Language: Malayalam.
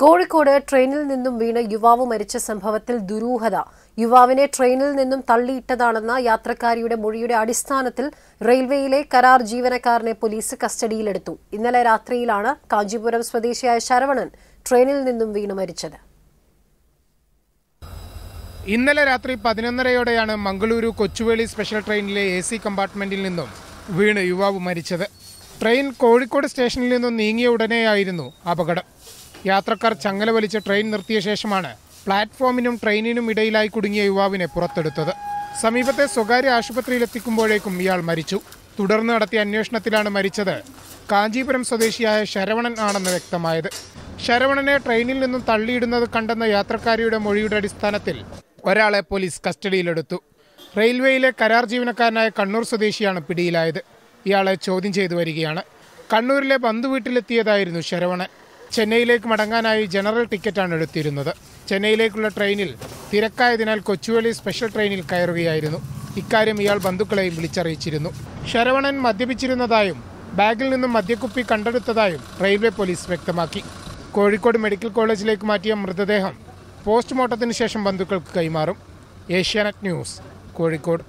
കോഴിക്കോട് ട്രെയിനിൽ നിന്നും വീണ് യുവാവ് മരിച്ച സംഭവത്തിൽ ദുരൂഹത യുവാവിനെ ട്രെയിനിൽ നിന്നും തള്ളിയിട്ടതാണെന്ന യാത്രക്കാരിയുടെ മൊഴിയുടെ അടിസ്ഥാനത്തിൽ റെയിൽവേയിലെ കരാർ ജീവനക്കാരനെ പോലീസ് കസ്റ്റഡിയിലെടുത്തു ഇന്നലെ രാത്രിയിലാണ് കാഞ്ചീപുരം സ്വദേശിയായ ശരവണൻ ട്രെയിനിൽ നിന്നും വീണ് മരിച്ചത് ഇന്നലെ രാത്രി പതിനൊന്നരയോടെയാണ് മംഗളൂരു കൊച്ചുവേളി സ്പെഷ്യൽ ട്രെയിനിലെ എ സി കമ്പാർട്ട്മെന്റിൽ നിന്നും വീണ് യുവാവ് മരിച്ചത് ട്രെയിൻ കോഴിക്കോട് സ്റ്റേഷനിൽ നിന്നും നീങ്ങിയ ഉടനെയായിരുന്നു അപകടം യാത്രക്കാർ ചങ്ങല വലിച്ച് ട്രെയിൻ നിർത്തിയ ശേഷമാണ് പ്ലാറ്റ്ഫോമിനും ട്രെയിനിനും ഇടയിലായി കുടുങ്ങിയ യുവാവിനെ പുറത്തെടുത്തത് സമീപത്തെ സ്വകാര്യ ആശുപത്രിയിലെത്തിക്കുമ്പോഴേക്കും ഇയാൾ മരിച്ചു തുടർന്ന് നടത്തിയ അന്വേഷണത്തിലാണ് മരിച്ചത് കാഞ്ചീപുരം സ്വദേശിയായ ശരവണൻ ആണെന്ന് വ്യക്തമായത് ശരവണനെ ട്രെയിനിൽ നിന്നും തള്ളിയിടുന്നത് കണ്ടെന്ന യാത്രക്കാരിയുടെ മൊഴിയുടെ അടിസ്ഥാനത്തിൽ ഒരാളെ പോലീസ് കസ്റ്റഡിയിലെടുത്തു റെയിൽവേയിലെ കരാർ ജീവനക്കാരനായ കണ്ണൂർ സ്വദേശിയാണ് പിടിയിലായത് ഇയാളെ ചോദ്യം ചെയ്തു വരികയാണ് കണ്ണൂരിലെ ബന്ധുവീട്ടിലെത്തിയതായിരുന്നു ശരവണൻ ചെന്നൈയിലേക്ക് മടങ്ങാനായി ജനറൽ ടിക്കറ്റാണ് എടുത്തിരുന്നത് ചെന്നൈയിലേക്കുള്ള ട്രെയിനിൽ തിരക്കായതിനാൽ കൊച്ചുവേളി സ്പെഷ്യൽ ട്രെയിനിൽ കയറുകയായിരുന്നു ഇക്കാര്യം ഇയാൾ ബന്ധുക്കളെയും വിളിച്ചറിയിച്ചിരുന്നു ശരവണൻ മദ്യപിച്ചിരുന്നതായും ബാഗിൽ നിന്നും മദ്യക്കുപ്പി കണ്ടെടുത്തതായും റെയിൽവേ പോലീസ് വ്യക്തമാക്കി കോഴിക്കോട് മെഡിക്കൽ കോളേജിലേക്ക് മാറ്റിയ മൃതദേഹം പോസ്റ്റ്മോർട്ടത്തിന് ശേഷം ബന്ധുക്കൾക്ക് കൈമാറും ഏഷ്യാനെറ്റ് ന്യൂസ് കോഴിക്കോട്